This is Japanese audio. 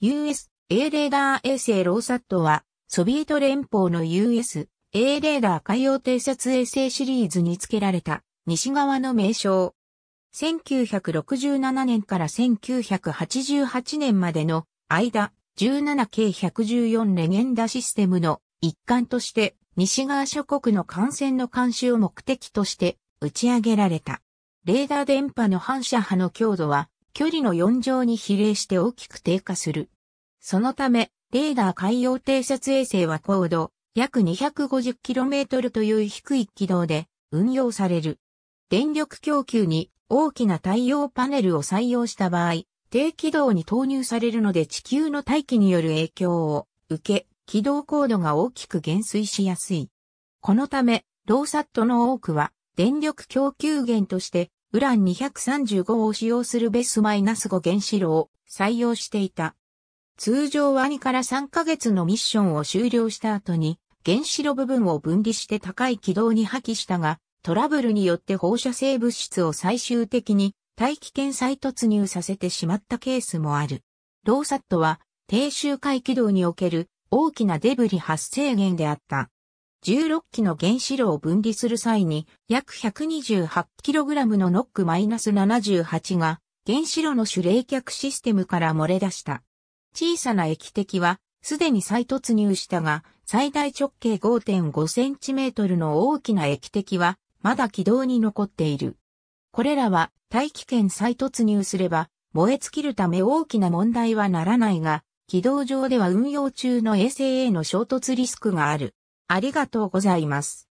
US、A レーダー衛星ローサットは、ソビエト連邦の US、A レーダー海洋偵察衛星シリーズに付けられた、西側の名称。1967年から1988年までの間、17K114 レゲンダシステムの一環として、西側諸国の艦船の監視を目的として打ち上げられた。レーダー電波の反射波の強度は距離の4乗に比例して大きく低下する。そのため、レーダー海洋偵察衛星は高度約 250km という低い軌道で運用される。電力供給に大きな太陽パネルを採用した場合、低軌道に投入されるので地球の大気による影響を受け、軌道高度が大きく減衰しやすい。このため、ローサットの多くは電力供給源としてウラン235を使用するベスマイナス -5 原子炉を採用していた。通常は2から3ヶ月のミッションを終了した後に、原子炉部分を分離して高い軌道に破棄したが、トラブルによって放射性物質を最終的に大気圏再突入させてしまったケースもある。ローサットは低周回軌道における大きなデブリ発生源であった。16機の原子炉を分離する際に約 128kg のノックマイナス -78 が原子炉の主冷却システムから漏れ出した。小さな液滴はすでに再突入したが、最大直径 5.5cm の大きな液滴はまだ軌道に残っている。これらは大気圏再突入すれば燃え尽きるため大きな問題はならないが、軌道上では運用中の衛星への衝突リスクがある。ありがとうございます。